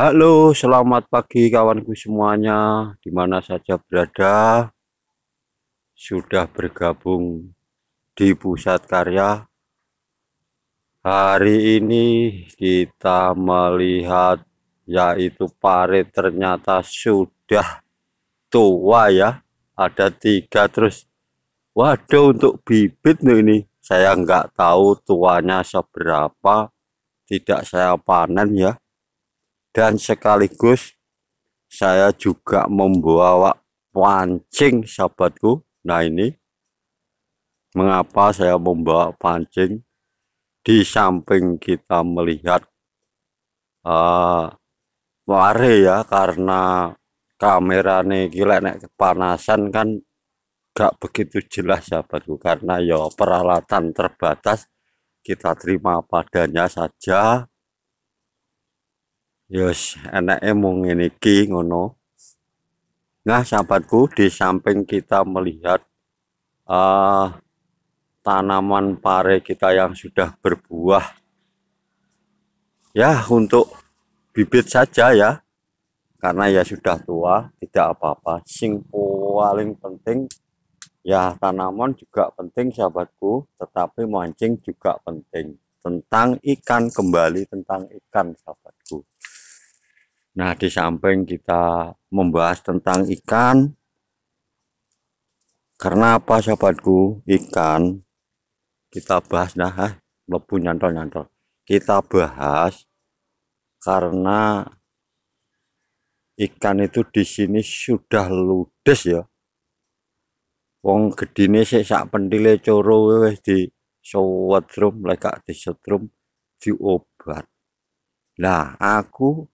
Halo, selamat pagi kawanku semuanya, Dimana saja berada. Sudah bergabung di Pusat Karya. Hari ini kita melihat yaitu parit ternyata sudah tua ya. Ada tiga terus. Waduh untuk bibit nih ini. Saya nggak tahu tuanya seberapa. Tidak saya panen ya dan sekaligus saya juga membawa pancing sahabatku nah ini mengapa saya membawa pancing di samping kita melihat uh, ya karena kamera nih gila nek kepanasan kan gak begitu jelas sahabatku karena ya peralatan terbatas kita terima padanya saja Yos, enake mau ini ki ngono. Nah, sahabatku, di samping kita melihat uh, tanaman pare kita yang sudah berbuah ya untuk bibit saja ya karena ya sudah tua tidak apa-apa sing paling penting ya tanaman juga penting sahabatku tetapi mancing juga penting tentang ikan kembali tentang ikan sahabatku Nah, di samping kita membahas tentang ikan, karena apa sahabatku, ikan kita bahas nah, eh, lebu nyantol nyantol. Kita bahas karena ikan itu di sini sudah ludes ya. Wong gedine sik sak pentile coro wis di sewetrum lekak di setrum diobat. Nah aku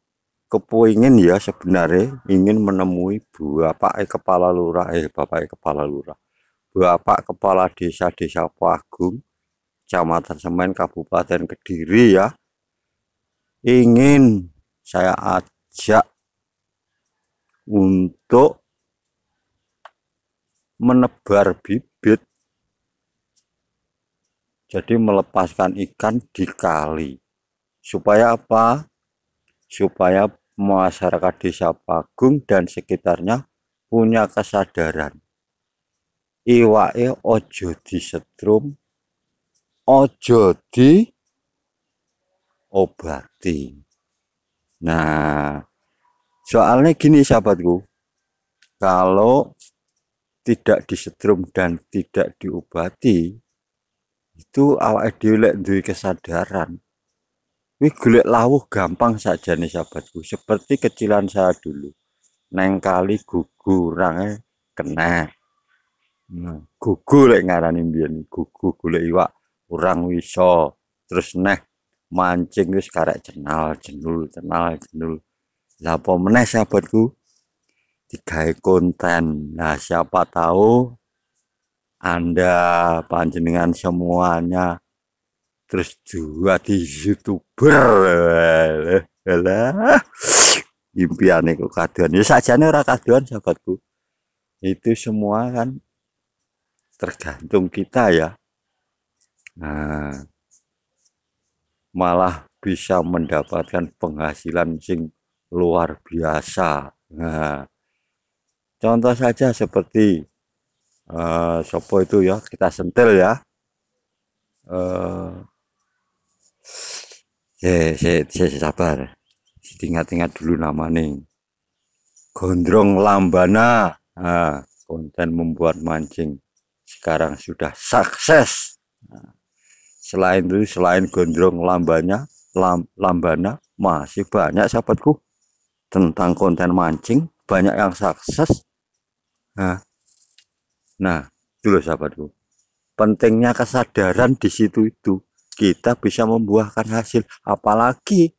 kepoingin ya sebenarnya ingin menemui bapak eh, kepala lurah eh bapak kepala lurah bapak kepala desa desa Pagung Kecamatan Semen Kabupaten Kediri ya ingin saya ajak untuk menebar bibit jadi melepaskan ikan di kali supaya apa supaya masyarakat desa Pagung dan sekitarnya punya kesadaran iwae ojo setrum ojo di obati nah soalnya gini sahabatku kalau tidak disetrum dan tidak diobati itu awak diulek dari kesadaran Wih golek lawuh gampang saja nih sahabatku. Seperti kecilan saya dulu. Neng kali gugu orangnya kena. Nah, gugu lek ngarani mbiyen gugu golek iwak urang wiso terus neh mancing wis karek jenal jenul jenal jenul lah apa meneh sahabatku digawe konten nah siapa tahu anda panjenengan semuanya terus dua di youtuber lah impian itu kaduan ya saja nih orang kaduan sahabatku itu semua kan tergantung kita ya nah malah bisa mendapatkan penghasilan sing luar biasa nah contoh saja seperti uh, sopo itu ya kita sentil ya uh, Eh, saya, saya sabar. Ingat-ingat dulu nama nih. Gondrong Lambana. nah, konten membuat mancing. Sekarang sudah sukses. Nah, selain itu, selain gondrong lambanya, lam, lambana, masih banyak sahabatku tentang konten mancing. Banyak yang sukses. Nah, nah dulu sahabatku. Pentingnya kesadaran di situ itu kita bisa membuahkan hasil apalagi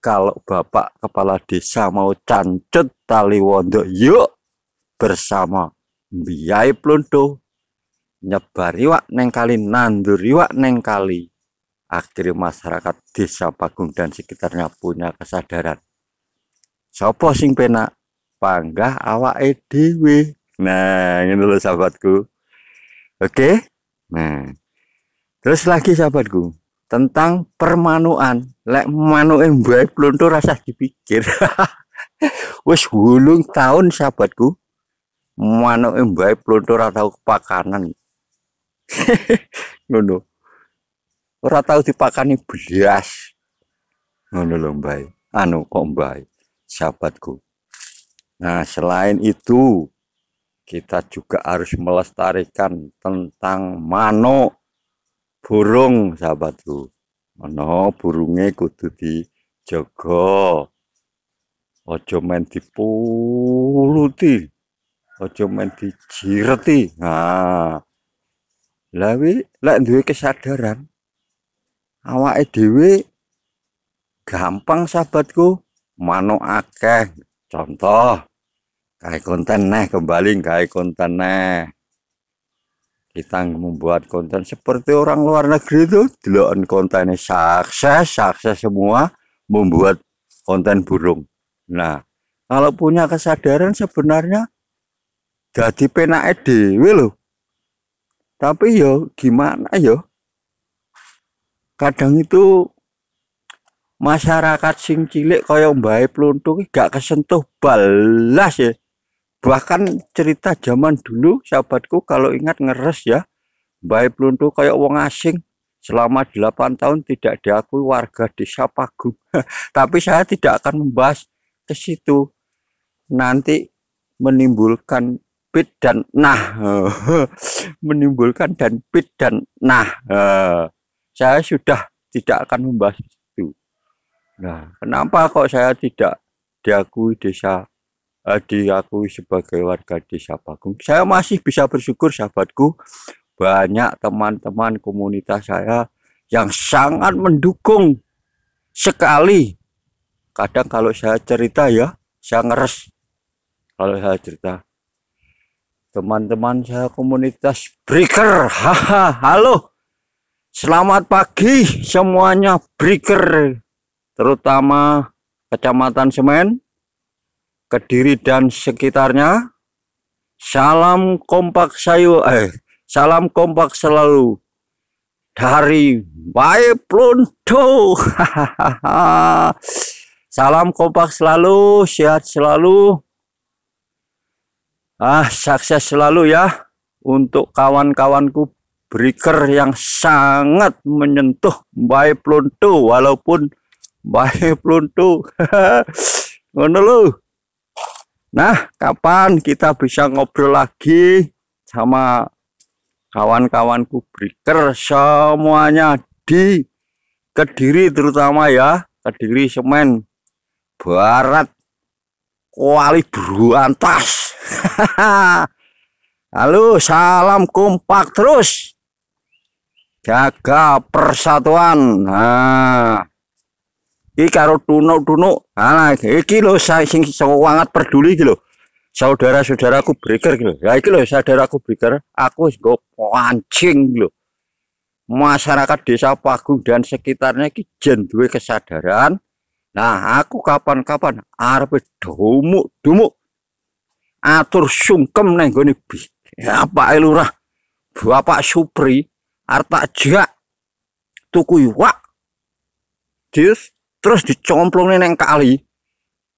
kalau bapak kepala desa mau cancut tali wondok yuk bersama biaya plundo nyebari wak neng kali nanduri wak neng kali akhirnya masyarakat desa Pagung dan sekitarnya punya kesadaran sopo sing penak panggah awak edw nah ini loh sahabatku oke okay? nah Terus lagi sahabatku tentang permanuan. Lek manuke baik pluntur rasa dipikir. Wis gulung tahun sahabatku. Manuke baik pluntur atau kepakanan. Ngono. Ora tau dipakani belias Ngono lho, baik Anu kok baik sahabatku. Nah, selain itu kita juga harus melestarikan tentang mano burung sahabatku ana burunge kudu dijaga aja men dipuluti aja men dijireti nah lawi lek duwe kesadaran awake dhewe gampang sahabatku manuk akeh contoh kae konten neh kembali gawe konten neh kita membuat konten seperti orang luar negeri itu dilakukan kontennya sukses sukses semua membuat konten burung nah kalau punya kesadaran sebenarnya jadi penak dewe loh tapi yo ya, gimana yo ya? kadang itu masyarakat sing cilik koyong baik peluntuk gak kesentuh balas ya bahkan cerita zaman dulu sahabatku kalau ingat ngeres ya baik peluntu kayak wong asing selama 8 tahun tidak diakui warga desa Pagung tapi saya tidak akan membahas ke situ nanti menimbulkan pit dan nah menimbulkan dan pit dan nah saya sudah tidak akan membahas itu nah kenapa kok saya tidak diakui desa diakui sebagai warga desa Pakung. Saya masih bisa bersyukur sahabatku banyak teman-teman komunitas saya yang sangat mendukung sekali. Kadang kalau saya cerita ya, saya ngeres kalau saya cerita. Teman-teman saya komunitas breaker, haha, halo. Selamat pagi semuanya Breaker, terutama Kecamatan Semen, Kediri dan sekitarnya. Salam kompak sayu eh salam kompak selalu dari Bae Plunto. salam kompak selalu, sehat selalu. Ah, sukses selalu ya untuk kawan-kawanku breaker yang sangat menyentuh Bae Plunto walaupun Bae Plunto. Ngono Nah, kapan kita bisa ngobrol lagi sama kawan-kawanku kubriker semuanya di Kediri terutama ya, Kediri Semen Barat Kuali Bruantas. Halo, salam kompak terus. Jaga persatuan. Nah, iki karo tunuk-tunuk alah iki lho sing sangat peduli iki lho saudara-saudaraku breaker iki lho ya iki lho saudaraku breaker aku wis nggo pancing lho masyarakat desa Pagung dan sekitarnya iki jen duwe kesadaran nah aku kapan-kapan arep dumuk-dumuk atur sungkem neng gone ya Pak e Lurah Bapak Supri arta jak tuku iwak dis terus dicomplong neng kali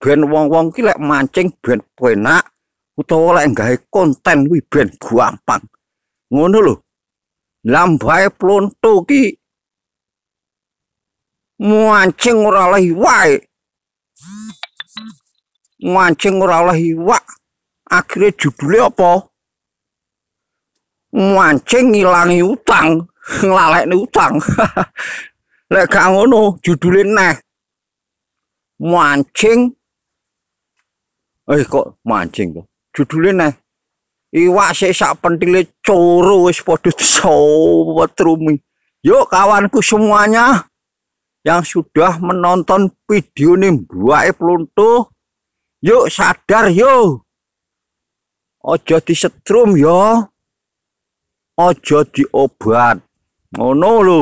ben wong-wong ki lek mancing ben penak utawa lek nggak konten wi ben gampang ngono loh, lambai plonto ki mancing ora lagi wae mancing ora lagi wak akhirnya judulnya apa mancing ngilangi utang nglalekne utang lek gak ngono judule neh mancing eh kok mancing tuh judulnya nih iwak sik sak pentile coro wis padha trumi yuk kawanku semuanya yang sudah menonton video nih buai peluntuh yuk sadar yuk ojo disetrum yo ojo obat, ngono lho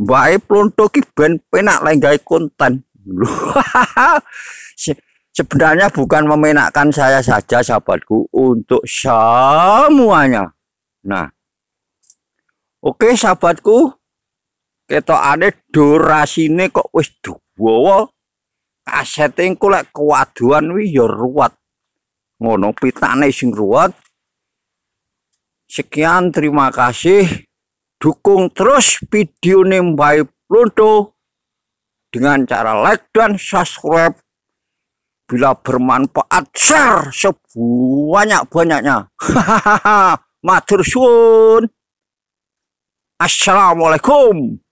mbae plonto ki ben penak lek konten dulu. Sebenarnya bukan memenakkan saya saja sahabatku untuk semuanya. Nah, oke sahabatku, kita ada durasi ini kok wis dawa. Kasetingku lek kewaduan wi ya ruwet. Ngono pitane sing ruwet. Sekian terima kasih. Dukung terus video nembai pluto dengan cara like dan subscribe. Bila bermanfaat, share sebanyak-banyaknya. Hahaha, matur suwun. Assalamualaikum.